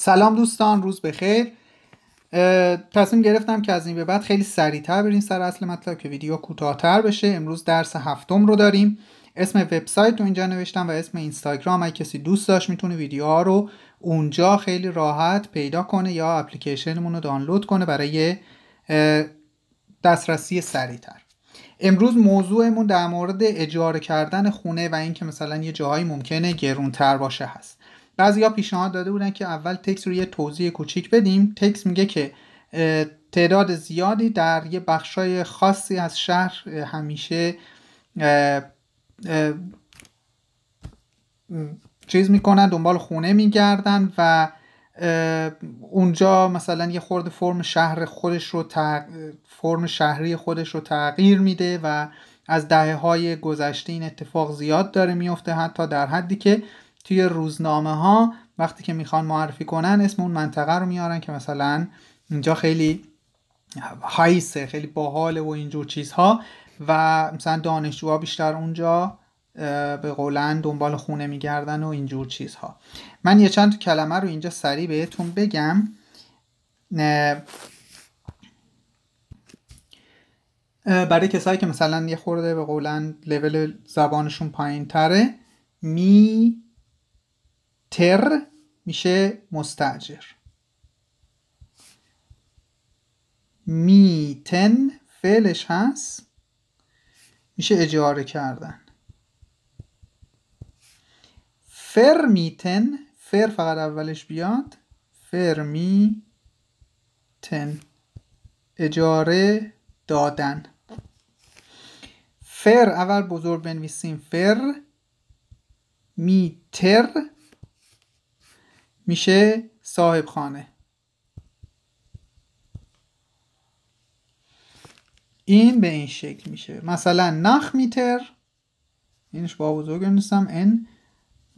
سلام دوستان روز بخیر تصمیم گرفتم که از این به بعد خیلی سریعتر بریم سر اصل مطلب که ویدیو کوتاهتر بشه امروز درس هفتم رو داریم اسم وبسایت رو اینجا نوشتم و اسم اینستاگرام اگه کسی دوست داشت میتونه ویدیوها رو اونجا خیلی راحت پیدا کنه یا اپلیکیشنمون رو دانلود کنه برای دسترسی سریعتر امروز موضوعمون در مورد اجاره کردن خونه و اینکه مثلا یه جاهایی ممکنه گرونتر باشه هست ها پیشنهاد داده بودن که اول تکس رو یه توضیح کوچیک بدیم تکس میگه که تعداد زیادی در یه بخشای خاصی از شهر همیشه چیز میکنن دنبال خونه میگردن و اونجا مثلا یه خورد فرم شهر خودش رو فرم شهری خودش رو تغییر میده و از دهه های گذشته این اتفاق زیاد داره میفته حتی در حدی که توی روزنامه ها وقتی که میخوان معرفی کنن اسم اون منطقه رو میارن که مثلا اینجا خیلی هایسه خیلی باحاله و اینجور چیزها و مثلا دانشجوها بیشتر اونجا به قولن دنبال خونه میگردن و اینجور چیزها من یه چند کلمه رو اینجا سریع بهتون بگم برای کسایی که مثلا یه خورده به قولن لول زبانشون پایین تره می تر میشه مستجر میتن فعلش هست میشه اجاره کردن فر میتن فر فقط اولش بیاد فر میتن اجاره دادن فر اول بزرگ بنویسیم فر میتر میشه صاحب خانه این به این شکل میشه مثلا نخ میتر اینش با بزرگ نیستم ان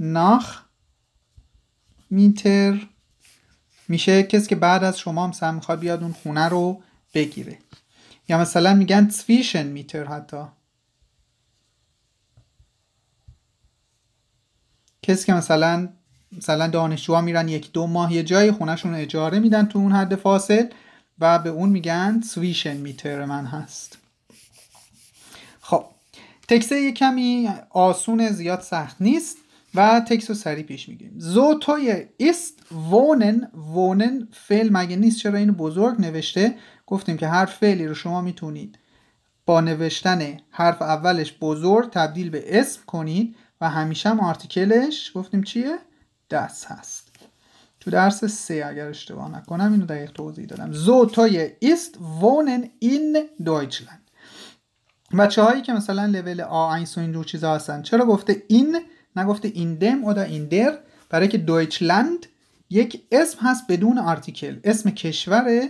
نخ میتر میشه کسی که بعد از شما هم میخواد بیاد اون خونه رو بگیره یا مثلا میگن سویشن میتر حتی کسی که مثلا مثلا دانشجوها میرن یک دو ماه یه جای خونهشون اجاره میدن تو اون حد فاصل و به اون میگن سویشن میتر من هست خب تکسه یه کمی آسون زیاد سخت نیست و تکس رو سریع پیش میگیریم زوتوی ایست وونن وونن فعل مگه نیست چرا این بزرگ نوشته گفتیم که هر فعلی رو شما میتونید با نوشتن حرف اولش بزرگ تبدیل به اسم کنید و همیشه هم آرتیکلش گفتیم چیه دست هست تو درس سه اگر اشتباه نکنم اینو دقیق توضیح دادم زوتای ایست وونن این دویچلند بچه هایی که مثلا لول آ و این رو چیزا هستن چرا گفته این نگفته این دم دا این در برای که دویچلند یک اسم هست بدون آرتیکل اسم کشور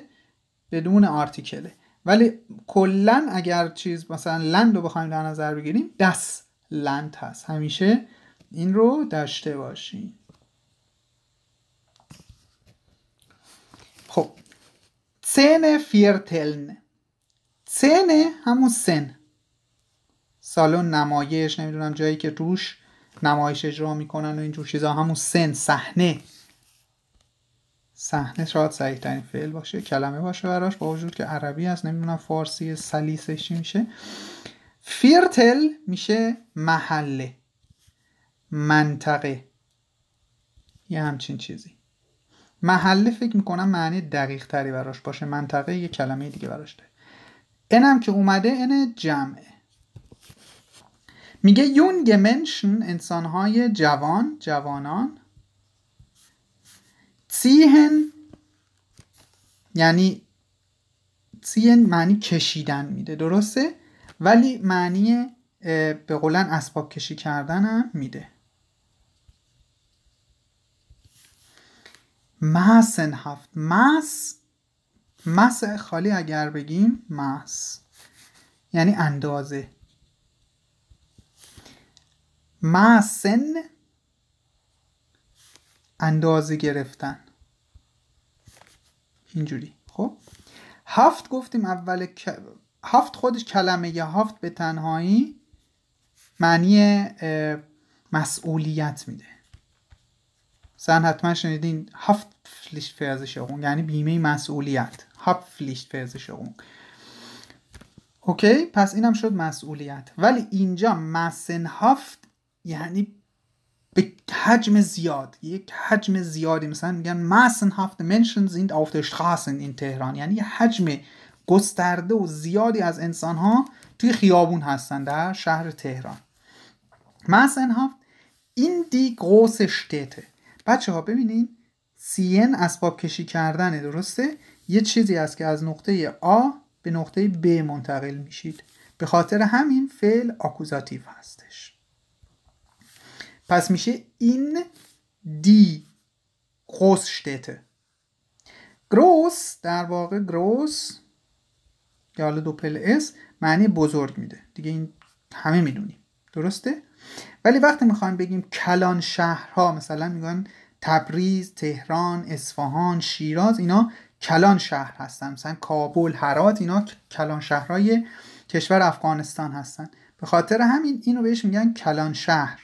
بدون آرتیکله ولی کلا اگر چیز مثلا لند رو بخوایم در نظر بگیریم دست لند هست همیشه این رو داشته باشیم خب سن فیرتلن سن همون سن سالن نمایش نمیدونم جایی که روش نمایش اجرا میکنن و اینجور چیزا همون سن صحنه صحنه شاید صحیح ترین فعل باشه کلمه باشه براش با وجود که عربی هست نمیدونم فارسی سلیسش چی میشه فیرتل میشه محله منطقه یه همچین چیزی محله فکر میکنم معنی دقیق تری براش باشه منطقه یه کلمه دیگه براش داره انم که اومده ان جمعه میگه یونگ منشن انسانهای جوان جوانان تیهن یعنی تیهن معنی کشیدن میده درسته ولی معنی به قولن اسباب کشی کردن هم میده محسن هفت مس مس خالی اگر بگیم مس یعنی اندازه محسن اندازه گرفتن اینجوری خب هفت گفتیم اول هفت خودش کلمه یه هفت به تنهایی معنی مسئولیت میده سن حتما شنیدین هفت فلیشت فرزشون یعنی بیمه مسئولیت هفت فلیشت فرزشون اوکی پس اینم شد مسئولیت ولی اینجا مسن هفت یعنی به حجم زیاد یک حجم زیادی مثلا میگن مسن هفت منشن زیند auf der این تهران یعنی حجم گسترده و زیادی از انسان ها توی خیابون هستن در شهر تهران مسن هفت این دی große Städte بچه ها ببینین CN اسباب کشی کردنه درسته یه چیزی است که از نقطه A به نقطه B منتقل میشید به خاطر همین فعل آکوزاتیو هستش پس میشه این دی شتته گروس در واقع گروس یا دوپل اس معنی بزرگ میده دیگه این همه میدونیم درسته ولی وقتی میخوایم بگیم کلان شهرها مثلا میگن تبریز، تهران، اصفهان، شیراز اینا کلان شهر هستن مثلا کابل، هرات اینا کلان شهرهای کشور افغانستان هستن به خاطر همین اینو بهش میگن کلان شهر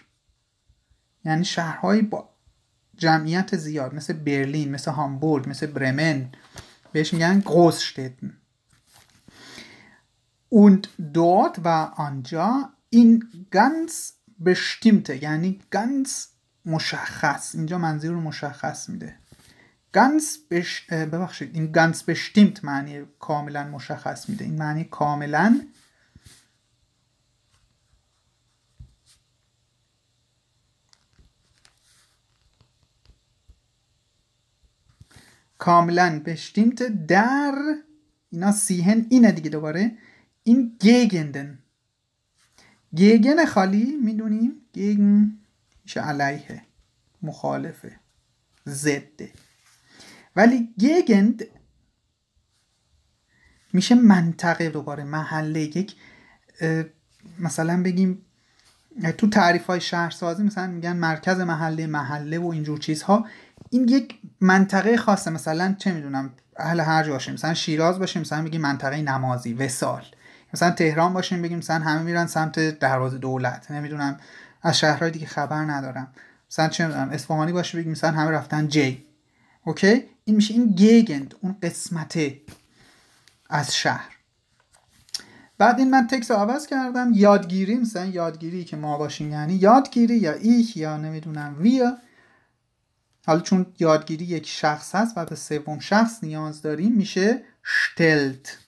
یعنی شهرهایی با جمعیت زیاد مثل برلین مثل هامبورگ مثل برمن بهش میگن گروسشتتن اون dort و آنجا این ganz bestimmte یعنی ganz مشخص اینجا منظور رو مشخص میده ganz بش... ببخشید این گنس بشتیمت معنی کاملا مشخص میده این معنی کاملا کاملا بشتیمت در اینا سیهن اینه دیگه دوباره این گیگندن گیگن خالی میدونیم گیگن میشه علیه مخالفه زده ولی گیگند میشه منطقه دوباره محله یک مثلا بگیم تو تعریف های شهرسازی مثلا میگن مرکز محله محله و اینجور چیزها این یک منطقه خاصه مثلا چه میدونم اهل هر جا باشیم مثلا شیراز باشیم مثلا بگیم منطقه نمازی وسال مثلا تهران باشیم بگیم مثلا همه میرن سمت دروازه دولت نمیدونم از شهرهای دیگه خبر ندارم مثلا چه میدونم اصفهانی باشه بگیم مثلا همه رفتن جی اوکی این میشه این گیگند اون قسمت از شهر بعد این من تکس رو عوض کردم یادگیری مثلا یادگیری که ما باشیم یعنی یادگیری یا ایک یا نمیدونم ویا حالا چون یادگیری یک شخص هست و به سوم شخص نیاز داریم میشه شتلت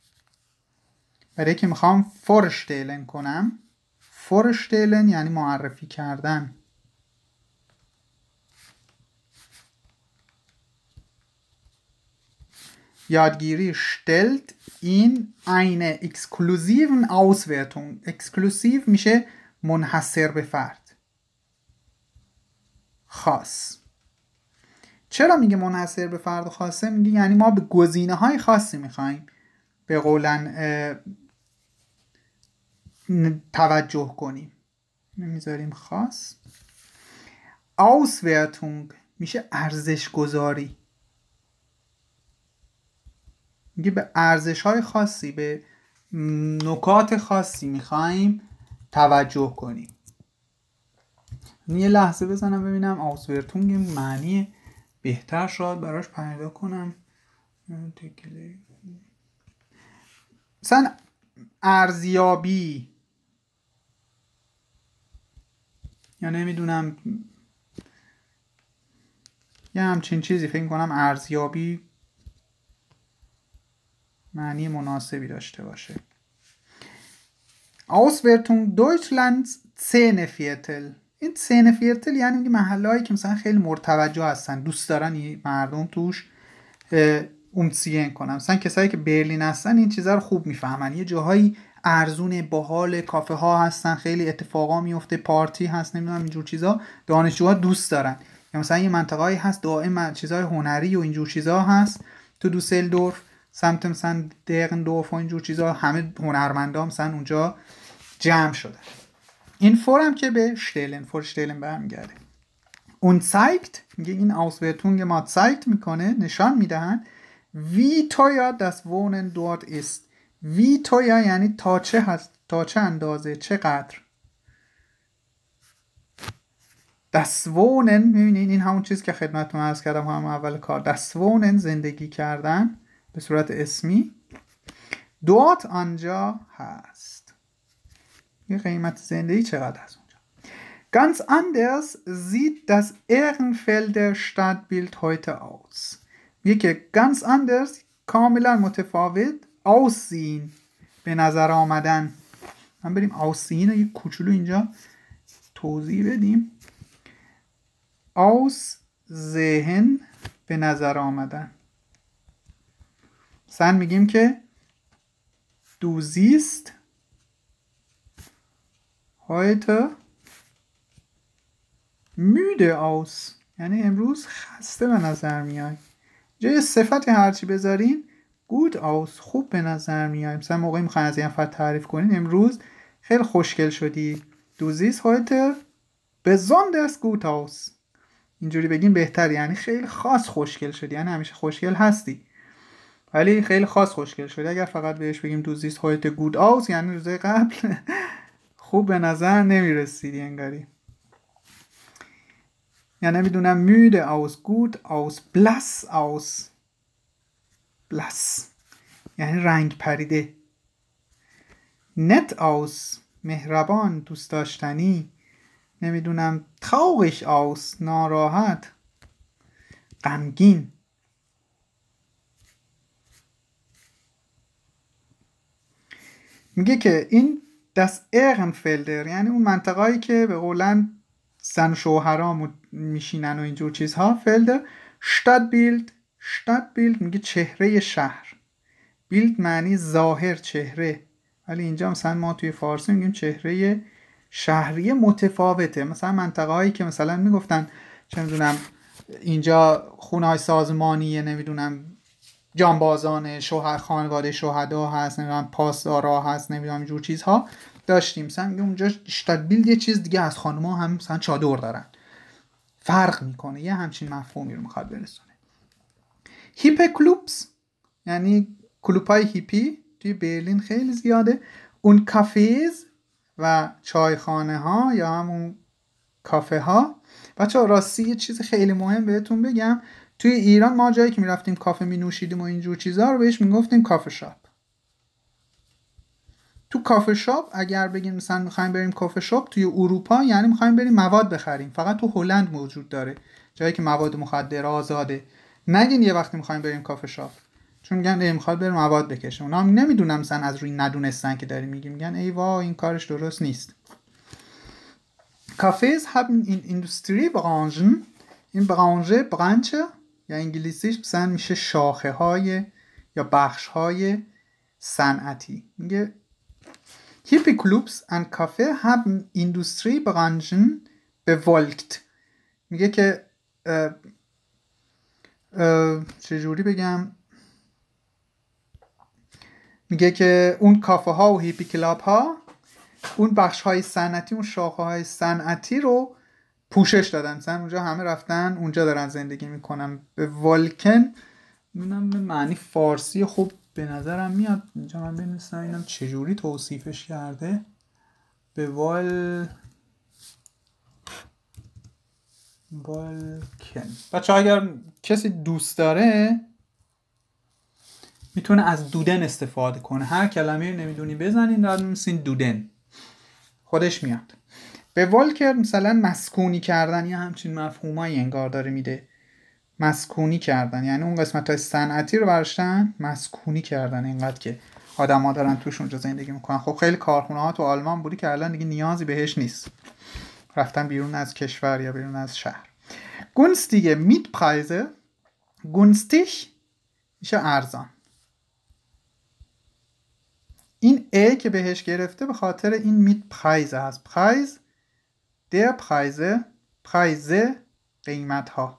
برای که میخوام فرشتیلن کنم فرشتیلن یعنی معرفی کردن یادگیری شتلت این این exklusiven Auswertung. اکسکلوزیو میشه منحصر به فرد. خاص. چرا میگه منحصر به فرد خاصه؟ میگه یعنی ما به گزینه های خاصی میخوایم. به قولن توجه کنیم نمیذاریم خاص Auswertung میشه ارزش گذاری میگه به ارزش های خاصی به نکات خاصی میخوایم توجه کنیم یه لحظه بزنم ببینم آوزورتونگ معنی بهتر شاید براش پیدا کنم مثلا ارزیابی یا نمیدونم یه همچین چیزی فکر کنم ارزیابی معنی مناسبی داشته باشه Auswertung Deutschlands Zähneviertel این فیرتل یعنی محلهایی که مثلا خیلی مرتوجه هستن دوست دارن مردم توش امتسیه کنن مثلا کسایی که برلین هستن این چیزها رو خوب میفهمن یه جاهایی ارزون با کافه ها هستن خیلی اتفاقا میفته پارتی هست نمیدونم اینجور چیزا دانشجوها دوست دارن یا مثلا یه هایی هست دائم چیزای هنری و اینجور چیزا هست تو دوسلدورف سمت مثلا دو و اینجور چیزا همه هنرمندا مثلا اونجا جمع شدن این فورم که به شتلن فور شتلن برمیگرده اون سایت میگه این آسویتونگ ما سایت میکنه نشان میدهن وی تایا دست وونن است وی تو یا یعنی تا چه هست تا چه اندازه چقدر دسوونن میبینین این همون چیز که خدمتتون ارز کردم هم اول کار دسوونن زندگی کردن به صورت اسمی دوات آنجا هست یه قیمت زندگی چقدر هست اونجا ganz anders sieht das Ehrenfelder Stadtbild heute aus میگه که ganz anders کاملا متفاوت آسین به نظر آمدن من بریم آسین رو یک کوچولو اینجا توضیح بدیم آس ذهن به نظر آمدن سن میگیم که دوزیست هایت میده آس یعنی امروز خسته به نظر میای جای صفت هرچی بذارین گود آوس خوب به نظر میایم مثلا موقعی میخواین از یه نفر تعریف کنین امروز خیلی خوشگل شدی دوزیس هایت به زاندرس گود آوس اینجوری بگیم بهتر یعنی خیلی خاص خوشگل شدی یعنی همیشه خوشگل هستی ولی خیلی خاص خوشگل شدی اگر فقط بهش بگیم دوزیس هایت گود آوس یعنی روزه قبل خوب به نظر نمیرسیدی انگاری یعنی نمیدونم میده آوس گود آوس بلس آوس بلس یعنی رنگ پریده نت آوس مهربان دوست داشتنی نمیدونم تاوش آوس ناراحت غمگین میگه که این دست اغن فلدر یعنی اون منطقهایی که به قولن زن شوهرام میشینن و اینجور چیزها فلدر شتاد بیلد شتاب بیلد میگه چهره شهر بیلد معنی ظاهر چهره ولی اینجا مثلا ما توی فارسی میگیم چهره شهری متفاوته مثلا منطقه هایی که مثلا میگفتن چه میدونم اینجا خونه های سازمانیه نمیدونم جانبازان شوهر خانواده شهدا هست نمیدونم پاسدارا هست نمیدونم اینجور چیزها داشتیم مثلا اونجا شتاد بیلد یه چیز دیگه از خانوما هم مثلا چادر دارن فرق میکنه یه همچین مفهومی رو میخواد برسون هیپ کلوبس یعنی کلوپ های هیپی توی برلین خیلی زیاده اون کافیز و چایخانه ها یا همون کافه ها بچه راستی یه چیز خیلی مهم بهتون بگم توی ایران ما جایی که میرفتیم کافه می نوشیدیم و اینجور چیزها رو بهش میگفتیم کافه شاپ تو کافه شاپ اگر بگیم مثلا میخوایم بریم کافه شاپ توی اروپا یعنی میخوایم بریم مواد بخریم فقط تو هلند موجود داره جایی که مواد مخدر آزاده نگین یه وقتی میخوایم بریم کافه شاپ چون میگن ای میخواد بره مواد بکشه اونا هم نمیدونم سن از روی ندونستن که داریم میگی میگن ای وا این کارش درست نیست کافیز هم این اندوستری برانجن این برانجه برانچه یا انگلیسیش بسن میشه شاخه های یا بخش های صنعتی میگه هیپی کلوبس ان کافه هم اندوستری به ولکت میگه که چجوری بگم میگه که اون کافه ها و هیپی کلاب ها اون بخش های صنعتی اون شاخه های صنعتی رو پوشش دادن مثلا اونجا همه رفتن اونجا دارن زندگی میکنن به والکن اونم به معنی فارسی خوب به نظرم میاد اینجا من بنویسم اینم چجوری توصیفش کرده به وال بالکن بچه اگر کسی دوست داره میتونه از دودن استفاده کنه هر کلمه رو نمیدونی بزنین در سین دودن خودش میاد به والکر مثلا مسکونی کردن یا همچین مفهومایی انگار داره میده مسکونی کردن یعنی اون قسمت های صنعتی رو برشتن مسکونی کردن اینقدر که ها دارن توش اونجا زندگی میکنن خب خیلی کارخونه ها تو آلمان بودی که الان دیگه نیازی بهش نیست رفتن بیرون از کشور یا بیرون از شهر گونستیگه پرایزه گونستیش میشه ارزان این ا که بهش گرفته به خاطر این میت پرایز هست پرایز در پرایزه پرایزه قیمت ها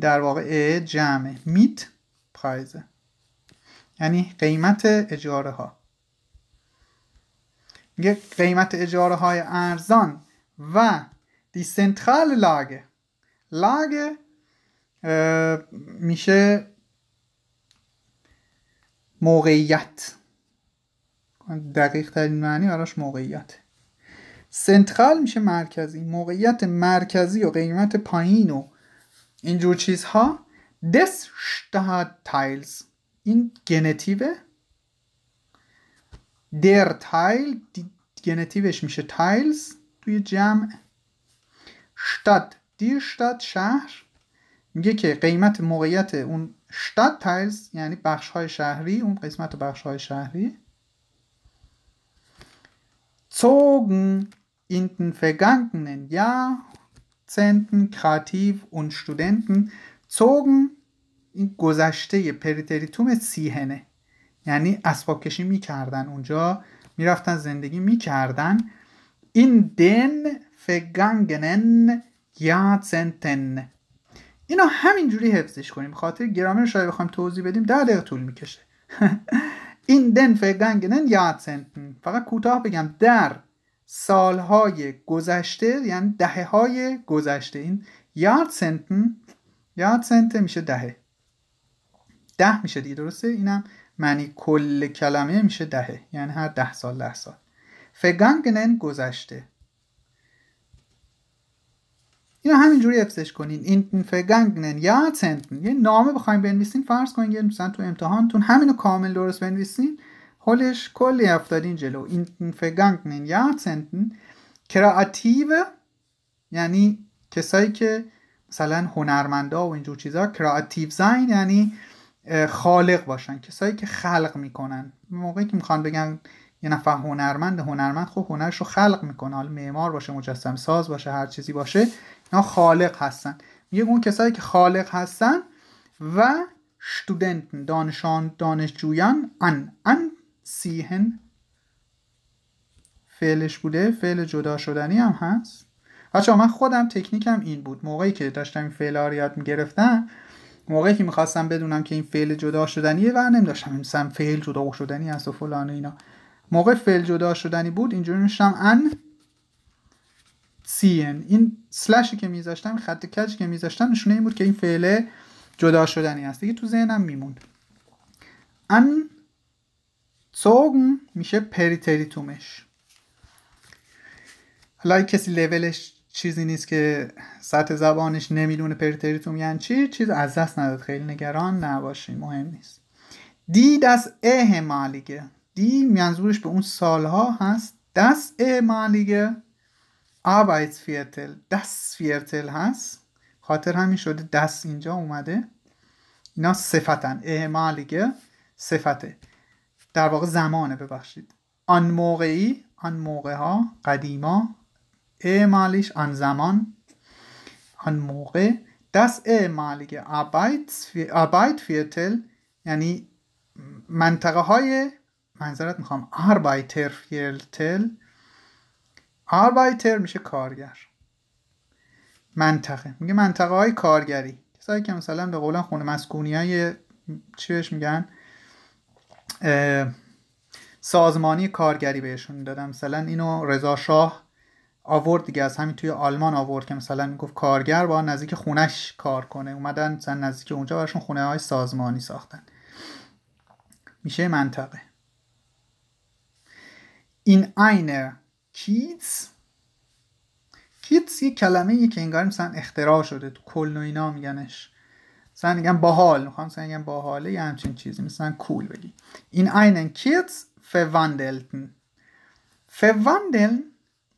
در واقع ا جمع میت پرایزه یعنی قیمت اجاره ها یک قیمت اجاره های ارزان و دی سنترال لاگه لاگه میشه موقعیت دقیق ترین معنی براش موقعیت سنترال میشه مرکزی موقعیت مرکزی و قیمت پایین و اینجور چیزها دس تایلز این گنتیوه در تایل گنتیوش میشه تایلز توی جمع شتاد دیر شتاد شهر میگه که قیمت موقعیت اون شتاد تایلز یعنی بخش های شهری اون قسمت بخش های شهری این in den vergangenen Jahrzehnten Kreativ- und Studenten zogen این گذشته پریتریتوم سیهنه یعنی اسباب کشی میکردن اونجا میرفتن زندگی میکردن این دن فگنگنن یا سنتن اینا همینجوری حفظش کنیم خاطر گرامر شاید بخوایم توضیح بدیم ده دقیقه طول میکشه این دن فگنگنن یا سنتن فقط کوتاه بگم در سالهای گذشته یعنی دهه های گذشته این یا سنتن میشه دهه ده میشه دیگه درسته اینم معنی کل کلمه میشه دهه یعنی هر ده سال ده سال فگانگنن گذشته اینو همینجوری حفظش کنین این فگانگنن یا یه نامه بخوایم بنویسین فرض کنین یه مثلا تو امتحانتون همینو کامل درست بنویسین هلش کلی افتادین جلو این فگانگنن یا سنتن کراتیو یعنی کسایی که مثلا هنرمندا و اینجور چیزا کراتیو زین یعنی خالق باشن کسایی که خلق میکنن موقعی که میخوان بگن یه نفر هنرمند هنرمند خب هنرش رو خلق میکنه حالا معمار باشه مجسم ساز باشه هر چیزی باشه اینا خالق هستن میگه اون کسایی که خالق هستن و شتودنت دانشان دانشجویان ان ان سیهن فعلش بوده فعل جدا شدنی هم هست بچه من خودم تکنیکم این بود موقعی که داشتم این فعل رو یاد میگرفتم موقعی که میخواستم بدونم که این فعل جدا شدنیه و نمیداشتم مثلا فعل جدا شدنی هست و فلان و اینا موقع فعل جدا شدنی بود اینجوری نوشتم ان cn این سلشی که میذاشتم خط کج که میذاشتم نشونه این بود که این فعل جدا شدنی هست دیگه تو ذهنم میموند ان سوگن میشه پریتریتومش حالا کسی لولش چیزی نیست که سطح زبانش نمیدونه پریتریتوم یعنی چی چیز از دست نداد خیلی نگران نباشی مهم نیست دی دست اه مالیگه دی منظورش به اون سالها هست دست اه مالیگه فیرتل دست فیرتل هست خاطر همین شده دست اینجا اومده اینا صفتن اه مالیگه صفته در واقع زمانه ببخشید آن موقعی آن موقع ها قدیما ehemalig آن زمان آن موقع das ehemalige Arbeitsviertel یعنی منطقه های منظرت میخوام فیتل Arbeiter میشه کارگر منطقه میگه منطقه های کارگری کسایی که مثلا به قولن خونه مسکونی های چی میگن سازمانی کارگری بهشون دادم مثلا اینو رضا شاه آورد دیگه از همین توی آلمان آورد که مثلا میگفت کارگر با نزدیک خونش کار کنه اومدن مثلا نزدیک اونجا براشون خونه های سازمانی ساختن میشه منطقه این این کیتز کیتز یه کلمه یه که انگار مثلا اختراع شده تو کل و اینا میگنش مثلا میگن باحال میخوام مثلا میگن باحاله یه همچین چیزی مثلا کول بگی این einen Kids verwandelten verwandeln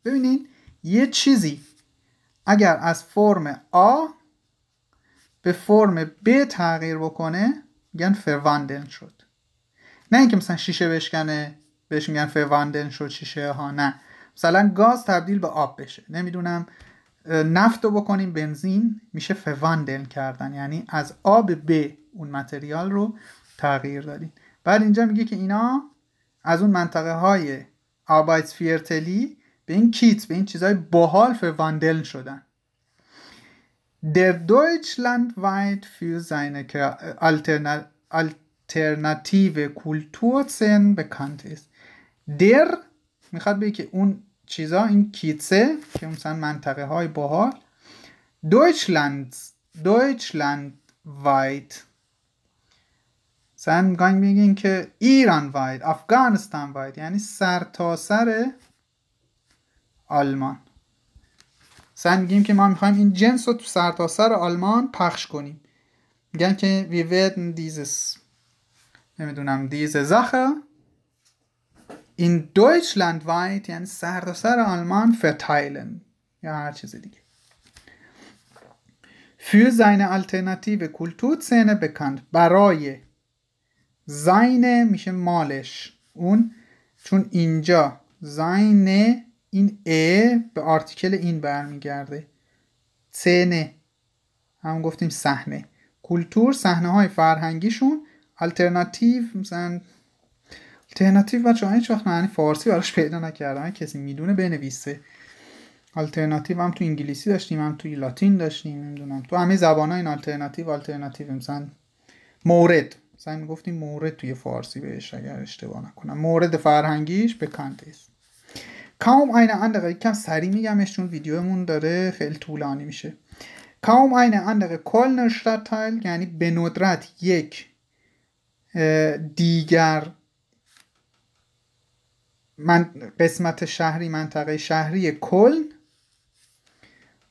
ببینین یه چیزی اگر از فرم آ به فرم ب تغییر بکنه میگن فرواندن شد نه اینکه مثلا شیشه بشکنه بهش میگن فرواندن شد شیشه ها نه مثلا گاز تبدیل به آب بشه نمیدونم نفت رو بکنیم بنزین میشه فواندن کردن یعنی از آب به اون متریال رو تغییر دادیم بعد اینجا میگه که اینا از اون منطقه های آبایت فیرتلی به این کیت به این چیزهای باحال واندل شدن در دویچلند وید für seine alternative Kulturszen bekannt است در میخواد بگه که اون چیزا این کیتسه که مثلا منطقه های باحال دویچلند دویچلند وید مثلا میگن میگین که ایران وید افغانستان وید یعنی سر تا سر آلمان سعی میگیم که ما میخوایم این جنس رو تو سرتاسر سر آلمان پخش کنیم میگن که وی دیزس نمیدونم دیزه زخه این دویچلند وایت یعنی سرتاسر سر آلمان فتایلن یا هر چیز دیگه زین الٹرناتیو کلتور سینه بکند برای زینه میشه مالش اون چون اینجا زینه این ا به آرتیکل این برمیگرده سنه هم گفتیم صحنه کلتور صحنه های فرهنگیشون الटरनेटیو مثلا الटरनेटیو و هیچ وقت معنی فارسی براش پیدا نکردم کسی میدونه بنویسه آلترناتیو هم تو انگلیسی داشتیم هم توی لاتین داشتیم نمیدونم تو همه زبان ها این آلترناتیو آلترناتیو مثلا مورد مثلا گفتیم مورد توی فارسی بهش اگر اشتباه نکنم مورد فرهنگیش به کانتیست کام این اندقه یکم سریع میگمش چون ویدیومون داره خیلی طولانی میشه کام این andere نشتر تایل یعنی به ندرت یک دیگر من قسمت شهری منطقه شهری کل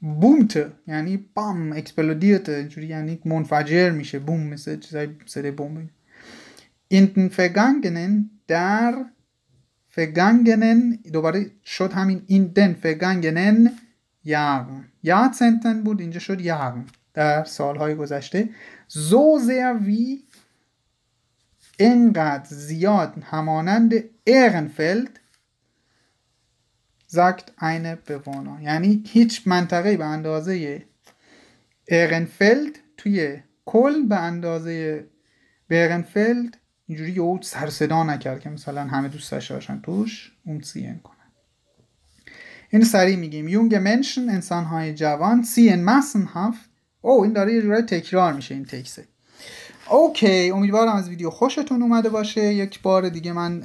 بومت یعنی بام اکسپلودیت اینجوری یعنی منفجر میشه بوم مثل چیزای صدای بوم این فگانگنن در فگنگنن دوباره شد همین این دن فگنگنن یارن یا سنتن بود اینجا شد یارن در سالهای گذشته زو وی انقدر زیاد همانند ارنفلد زکت اینه بوانا یعنی هیچ منطقه به اندازه ارنفلد توی کل به اندازه برنفلد اینجوری یهو سر صدا نکرد که مثلا همه دوستش باشن توش اون سین کنن این سریع میگیم یونگ منشن انسان های جوان سی مسن او این داره یه جورای تکرار میشه این تکسه اوکی امیدوارم از ویدیو خوشتون اومده باشه یک بار دیگه من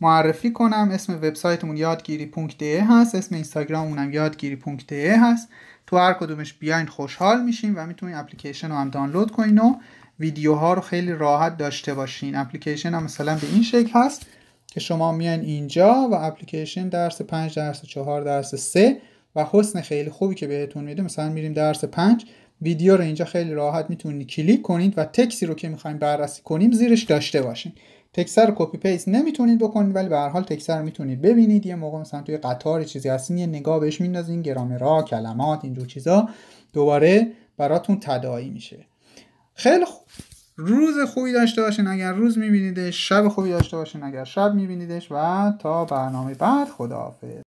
معرفی کنم اسم وبسایتمون یادگیری.de هست اسم اینستاگراممونم یادگیری.de هست تو هر کدومش بیاین خوشحال میشیم و میتونین اپلیکیشن رو هم دانلود کنین و ویدیوها رو خیلی راحت داشته باشین اپلیکیشن هم مثلا به این شکل هست که شما میان اینجا و اپلیکیشن درس 5 درس 4 درس 3 و حسن خیلی خوبی که بهتون میده مثلا میریم درس 5 ویدیو رو اینجا خیلی راحت میتونید کلیک کنید و تکسی رو که میخوایم بررسی کنیم زیرش داشته باشین تکسر رو کپی پیست نمیتونید بکنید ولی به هر حال تکسر رو میتونید ببینید یه موقع مثلا توی قطار چیزی هستین یه نگاه بهش میندازین گرامرها کلمات اینجور چیزا دوباره براتون تداعی میشه خیلی روز خوبی داشته باشین اگر روز میبینیدش شب خوبی داشته باشین اگر شب میبینیدش و تا برنامه بعد خداحافظ